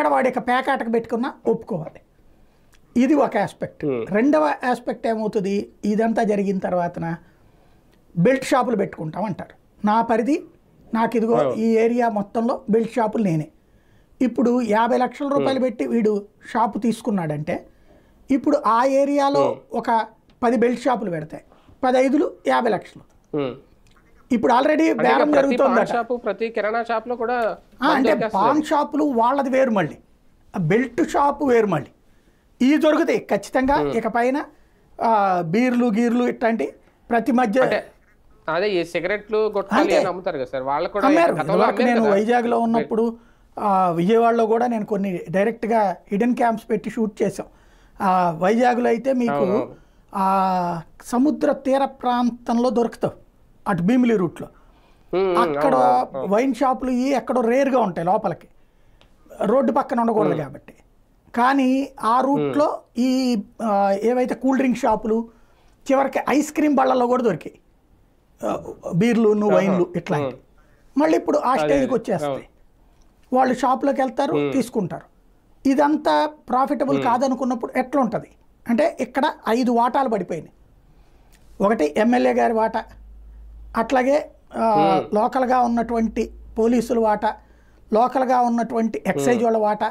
ఎక్కడ వాడి యొక్క పేకాటకు పెట్టుకున్నా ఒప్పుకోవాలి ఇది ఒక ఆస్పెక్ట్ hmm. రెండవ ఆస్పెక్ట్ ఏమవుతుంది ఇదంతా జరిగిన తర్వాతన బెల్ట్ షాపులు పెట్టుకుంటాం అంటారు నా పరిధి నాకు ఇదిగో ఈ ఏరియా మొత్తంలో బెల్ట్ షాపులు నేనే ఇప్పుడు యాభై లక్షల hmm. రూపాయలు పెట్టి వీడు షాపు తీసుకున్నాడంటే ఇప్పుడు ఆ ఏరియాలో hmm. ఒక పది బెల్ట్ షాపులు పెడతాయి పదైదులు యాభై లక్షలు ఇప్పుడు ఆల్రెడీ బేరం జరుగుతుంది ప్రతి కిరాణా షాప్ లో కూడా అంటే పాన్ షాపులు వాళ్ళది వేరు మళ్ళీ బెల్ట్ షాప్ వేరు మళ్ళీ ఇవి దొరుకుతాయి ఖచ్చితంగా ఇక పైన బీర్లు గీర్లు ఇట్లాంటి ప్రతి మధ్య అదే ఈ సిగరెట్లు అమ్ముతారు కదా సార్ వాళ్ళు కూడా వైజాగ్లో ఉన్నప్పుడు విజయవాడలో కూడా నేను కొన్ని డైరెక్ట్గా హిడెన్ క్యాంప్స్ పెట్టి షూట్ చేసాం వైజాగ్లో అయితే మీకు సముద్ర తీర ప్రాంతంలో దొరుకుతావు అటు భీమిలి రూట్లో అక్కడ వైన్ షాపులు ఇవి ఎక్కడో రేర్గా ఉంటాయి లోపలికి రోడ్డు పక్కన ఉండకూడదు కాబట్టి కానీ ఆ రూట్లో ఈ ఏవైతే కూల్ డ్రింక్ షాపులు చివరికి ఐస్ క్రీమ్ బళ్ళల్లో కూడా దొరికాయి బీర్లు వైన్లు ఇట్లాంటివి మళ్ళీ ఇప్పుడు ఆ స్టేజ్కి వచ్చేస్తాయి వాళ్ళు షాప్లోకి వెళ్తారు తీసుకుంటారు ఇదంతా ప్రాఫిటబుల్ కాదనుకున్నప్పుడు ఎట్లా ఉంటుంది అంటే ఇక్కడ ఐదు వాటాలు పడిపోయినాయి ఒకటి ఎమ్మెల్యే గారి వాటా అట్లాగే లోకల్గా ఉన్నటువంటి పోలీసుల వాటా లోకల్గా ఉన్నటువంటి ఎక్సైజ్ వాళ్ళ వాటా